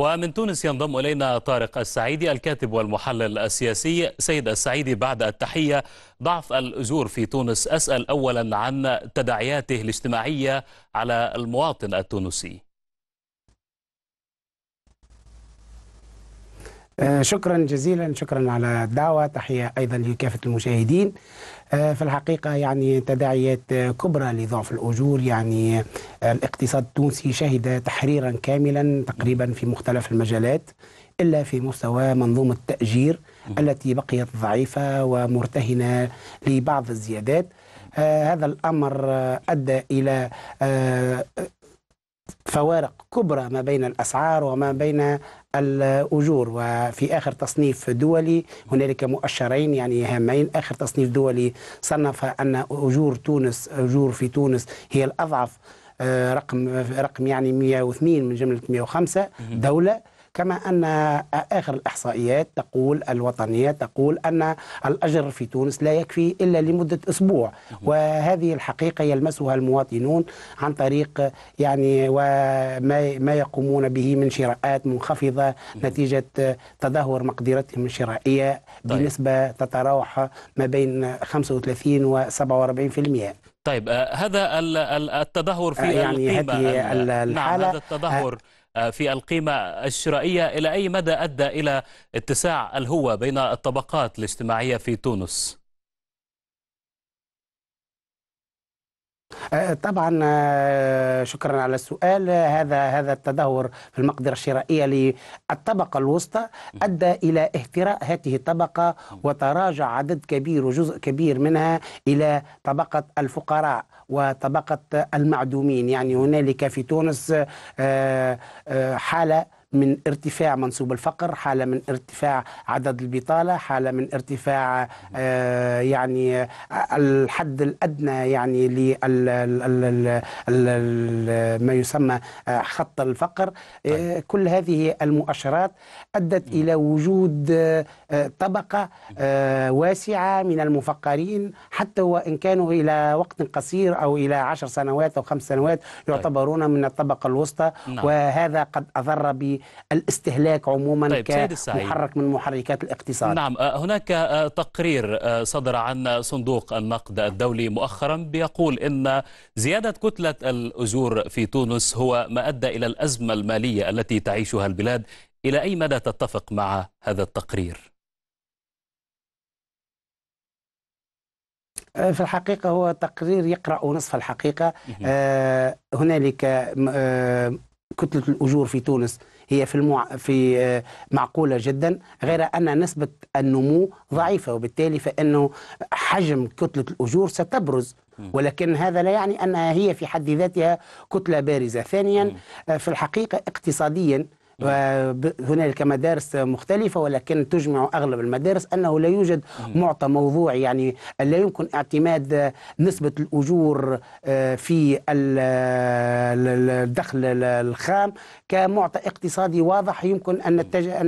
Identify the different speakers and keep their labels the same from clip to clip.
Speaker 1: ومن تونس ينضم إلينا طارق السعيدي الكاتب والمحلل السياسي سيد السعيدي بعد التحية ضعف الأجور في تونس أسأل أولا عن تداعياته الاجتماعية على المواطن التونسي
Speaker 2: آه، شكرا جزيلا شكرا على الدعوة تحية أيضا لكافة المشاهدين آه، في الحقيقة يعني تداعيات كبرى لضعف الأجور يعني آه، الاقتصاد التونسي شهد تحريرا كاملا تقريبا في مختلف المجالات إلا في مستوى منظومة التأجير التي بقيت ضعيفة ومرتهنة لبعض الزيادات هذا الأمر أدى إلى فوارق كبرى ما بين الأسعار وما بين الأجور وفي آخر تصنيف دولي هنالك مؤشرين يعني هامين آخر تصنيف دولي صنف أن أجور تونس أجور في تونس هي الأضعف آه، رقم رقم يعني 102 من جمله 105 دوله كما أن آخر الإحصائيات تقول الوطنية تقول أن الأجر في تونس لا يكفي إلا لمدة أسبوع وهذه الحقيقة يلمسها المواطنون عن طريق يعني وما ما يقومون به من شراءات منخفضة نتيجة تدهور مقدرتهم الشرائية طيب. بنسبة تتراوح ما بين 35 و 47%
Speaker 1: طيب آه، هذا التدهور في آه، يعني القيمة هذه نعم، الحالة نعم هذا التدهور آه، في القيمة الشرائية إلى أي مدى أدى إلى اتساع الهوة بين الطبقات الاجتماعية في تونس؟
Speaker 2: آه، طبعا آه، شكرا على السؤال هذا هذا التدهور في المقدره الشرائيه للطبقه الوسطى ادى الى اهتراء هذه الطبقه وتراجع عدد كبير وجزء كبير منها الى طبقه الفقراء وطبقه المعدومين يعني هنالك في تونس آه، حاله من ارتفاع منسوب الفقر حالة من ارتفاع عدد البطالة حالة من ارتفاع آه، يعني الحد الأدنى يعني ما يسمى آه، خط الفقر آه، طيب. كل هذه المؤشرات أدت إلى وجود طبقة واسعة من المفقرين حتى وإن كانوا إلى وقت قصير أو إلى عشر سنوات أو خمس سنوات طيب. يعتبرون من الطبقة الوسطى نعم. وهذا قد أضر الاستهلاك عموما طيب كمحرك من محركات الاقتصاد نعم
Speaker 1: آه، هناك آه، تقرير آه، صدر عن صندوق النقد الدولي مؤخرا بيقول ان زياده كتله الاجور في تونس هو ما ادى الى الازمه الماليه التي تعيشها البلاد الى اي مدى تتفق مع هذا التقرير
Speaker 2: في الحقيقة هو تقرير يقرأ نصف الحقيقة هنالك كتله الاجور في تونس هي في المع... في آه، معقوله جدا غير ان نسبه النمو ضعيفه وبالتالي فانه حجم كتله الاجور ستبرز ولكن هذا لا يعني انها هي في حد ذاتها كتله بارزه ثانيا آه، في الحقيقه اقتصاديا هنالك مدارس مختلفة ولكن تجمع أغلب المدارس أنه لا يوجد معطى موضوعي يعني لا يمكن اعتماد نسبة الأجور آه، في الدخل الخام كمعطى اقتصادي واضح يمكن أن,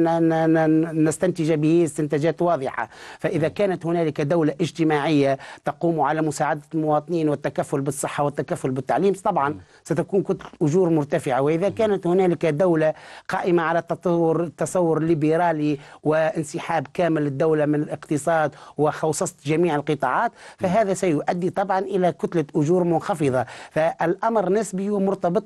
Speaker 2: أن نستنتج به استنتاجات واضحة فإذا كانت هنالك دولة اجتماعية تقوم على مساعدة المواطنين والتكفل بالصحة والتكفل بالتعليم طبعا ستكون كتلة أجور مرتفعة وإذا كانت هنالك دولة قائمة قائمة على تطور تصور ليبرالي وانسحاب كامل الدولة من الاقتصاد وخوصصة جميع القطاعات فهذا سيؤدي طبعا إلى كتلة أجور منخفضة فالأمر نسبي ومرتبط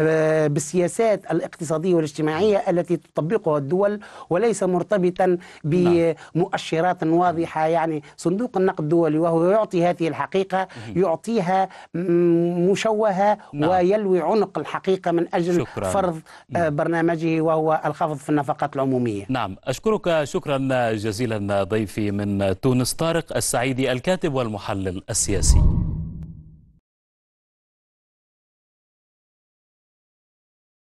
Speaker 2: آه، بالسياسات الاقتصادية والاجتماعية التي تطبقها الدول وليس مرتبطا بمؤشرات نعم. واضحة يعني صندوق النقد الدولي وهو يعطي هذه الحقيقة يعطيها مشوهة نعم. ويلوي عنق الحقيقة من أجل شكرا. فرض آه، برنامج خارجه وهو الخفض في النفقات العمومية
Speaker 1: نعم أشكرك شكرا جزيلا ضيفي من تونس طارق السعيدي الكاتب والمحلل السياسي